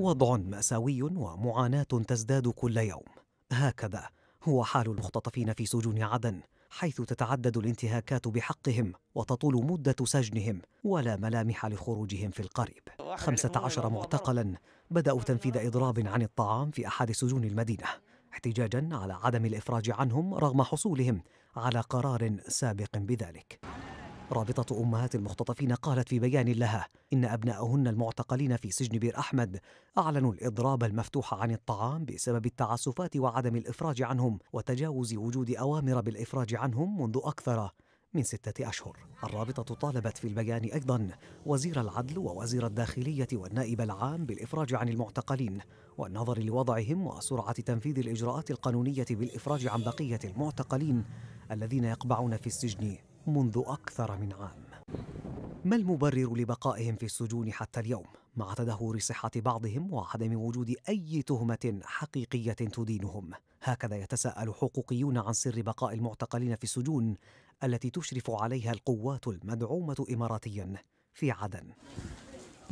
وضع مأساوي ومعاناة تزداد كل يوم هكذا هو حال المختطفين في سجون عدن حيث تتعدد الانتهاكات بحقهم وتطول مدة سجنهم ولا ملامح لخروجهم في القريب 15 معتقلا بدأوا تنفيذ إضراب عن الطعام في أحد سجون المدينة احتجاجا على عدم الإفراج عنهم رغم حصولهم على قرار سابق بذلك رابطة أمهات المختطفين قالت في بيان لها إن أبنائهن المعتقلين في سجن بير أحمد أعلنوا الإضراب المفتوح عن الطعام بسبب التعسفات وعدم الإفراج عنهم وتجاوز وجود أوامر بالإفراج عنهم منذ أكثر من ستة أشهر الرابطة طالبت في البيان أيضا وزير العدل ووزير الداخلية والنائب العام بالإفراج عن المعتقلين والنظر لوضعهم وسرعة تنفيذ الإجراءات القانونية بالإفراج عن بقية المعتقلين الذين يقبعون في السجن منذ أكثر من عام ما المبرر لبقائهم في السجون حتى اليوم مع تدهور صحة بعضهم وعدم وجود أي تهمة حقيقية تدينهم هكذا يتساءل حقوقيون عن سر بقاء المعتقلين في السجون التي تشرف عليها القوات المدعومة إماراتيا في عدن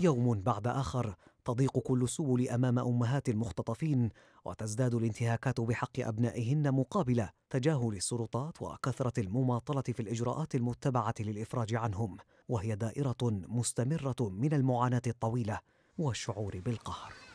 يوم بعد اخر تضيق كل السبل امام امهات المختطفين وتزداد الانتهاكات بحق ابنائهن مقابل تجاهل السلطات وكثره المماطله في الاجراءات المتبعه للافراج عنهم وهي دائره مستمره من المعاناه الطويله والشعور بالقهر